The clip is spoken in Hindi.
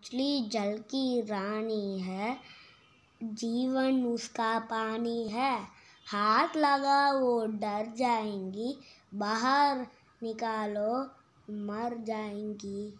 मछली जल की रानी है जीवन उसका पानी है हाथ लगा वो डर जाएंगी बाहर निकालो मर जाएंगी